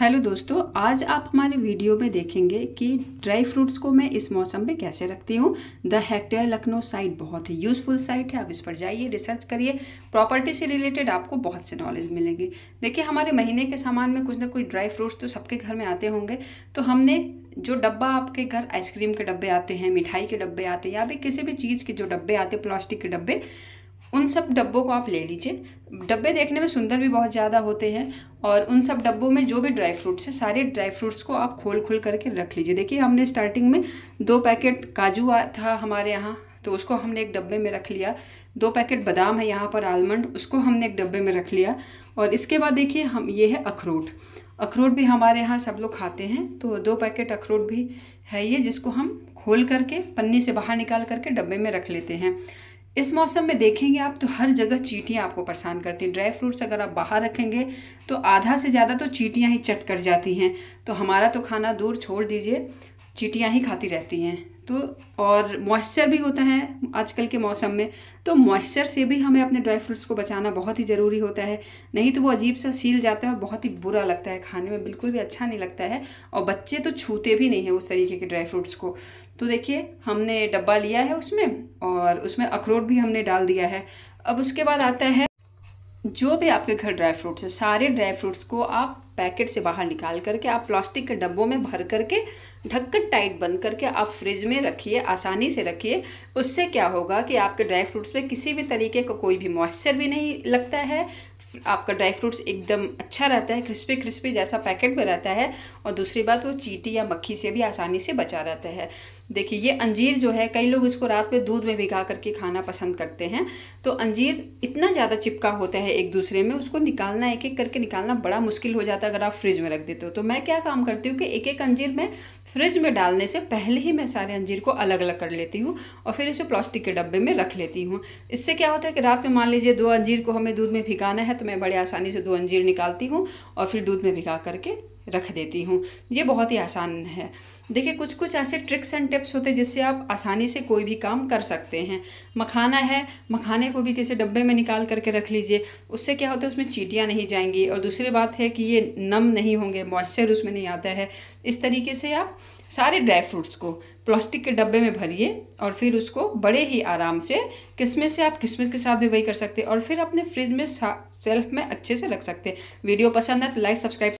hello दोस्तों आज आप हमारे वीडियो में देखेंगे कि ड्राई फ्रूट्स को मैं इस मौसम में कैसे रखती हूँ द हेक्टेयर लखनऊ साइट बहुत ही यूज़फुल साइट है आप इस पर जाइए रिसर्च करिए प्रॉपर्टी से रिलेटेड आपको बहुत से नॉलेज मिलेगी देखिए हमारे महीने के सामान में कुछ ना कुछ ड्राई फ्रूट्स तो सबके घर में आते होंगे तो हमने जो डब्बा आपके घर आइसक्रीम के डब्बे आते हैं मिठाई के डब्बे आते हैं या फिर किसी भी चीज़ के जो डब्बे आते हैं प्लास्टिक के डब्बे उन सब डब्बों को आप ले लीजिए डब्बे देखने में सुंदर भी बहुत ज़्यादा होते हैं और उन सब डब्बों में जो भी ड्राई फ्रूट्स हैं सारे ड्राई फ्रूट्स को आप खोल खोल करके रख लीजिए देखिए हमने स्टार्टिंग में दो पैकेट काजू था हमारे यहाँ तो उसको हमने एक डब्बे में रख लिया दो पैकेट बादाम है यहाँ पर आलमंड उसको हमने एक डब्बे में रख लिया और इसके बाद देखिए हम ये है अखरोट अखरोट भी हमारे यहाँ सब लोग खाते हैं तो दो पैकेट अखरोट भी है ये जिसको हम खोल करके पन्नी से बाहर निकाल करके डब्बे में रख लेते हैं इस मौसम में देखेंगे आप तो हर जगह चीटियाँ आपको परेशान करती हैं ड्राई फ्रूट्स अगर आप बाहर रखेंगे तो आधा से ज़्यादा तो चीटियाँ ही चट कर जाती हैं तो हमारा तो खाना दूर छोड़ दीजिए चीटियाँ ही खाती रहती हैं तो और मॉइस्चर भी होता है आजकल के मौसम में तो मॉइस्चर से भी हमें अपने ड्राई फ्रूट्स को बचाना बहुत ही ज़रूरी होता है नहीं तो वो अजीब सा सील जाता है और बहुत ही बुरा लगता है खाने में बिल्कुल भी अच्छा नहीं लगता है और बच्चे तो छूते भी नहीं है उस तरीके के ड्राई फ्रूट्स को तो देखिए हमने डब्बा लिया है उसमें और उसमें अखरोट भी हमने डाल दिया है अब उसके बाद आता है जो भी आपके घर ड्राई फ्रूट्स हैं सारे ड्राई फ्रूट्स को आप पैकेट से बाहर निकाल करके आप प्लास्टिक के डब्बों में भर करके ढक्कन टाइट बंद करके आप फ्रिज में रखिए आसानी से रखिए उससे क्या होगा कि आपके ड्राई फ्रूट्स में किसी भी तरीके का को कोई भी मॉइस्चर भी नहीं लगता है आपका ड्राई फ्रूट्स एकदम अच्छा रहता है क्रिस्पी क्रिस्पी जैसा पैकेट में रहता है और दूसरी बात वो चीटी या मक्खी से भी आसानी से बचा रहता है देखिए ये अंजीर जो है कई लोग इसको रात में दूध में भिगा करके खाना पसंद करते हैं तो अंजीर इतना ज़्यादा चिपका होता है एक दूसरे में उसको निकालना एक एक करके निकालना बड़ा मुश्किल हो जाता है अगर आप फ्रिज में रख देते हो तो मैं क्या काम करती हूँ कि एक एक अंजीर में फ्रिज में डालने से पहले ही मैं सारे अंजीर को अलग अलग कर लेती हूँ और फिर इसे प्लास्टिक के डब्बे में रख लेती हूँ इससे क्या होता है कि रात में मान लीजिए दो अंजीर को हमें दूध में भिगाना है तो मैं बड़े आसानी से दो अंजीर निकालती हूँ और फिर दूध में भिगा करके रख देती हूँ ये बहुत ही आसान है देखिए कुछ कुछ ऐसे ट्रिक्स एंड टिप्स होते हैं जिससे आप आसानी से कोई भी काम कर सकते हैं मखाना है मखाने को भी किसी डब्बे में निकाल करके रख लीजिए उससे क्या होता है उसमें चीटियाँ नहीं जाएंगी और दूसरी बात है कि ये नम नहीं होंगे मॉइस्चर उसमें नहीं आता है इस तरीके से आप सारे ड्राई फ्रूट्स को प्लास्टिक के डब्बे में भरिए और फिर उसको बड़े ही आराम से किस्मत से आप किस्मत के साथ भी वही कर सकते हैं और फिर अपने फ्रिज में सेल्फ में अच्छे से रख सकते हैं वीडियो पसंद है तो लाइक सब्सक्राइब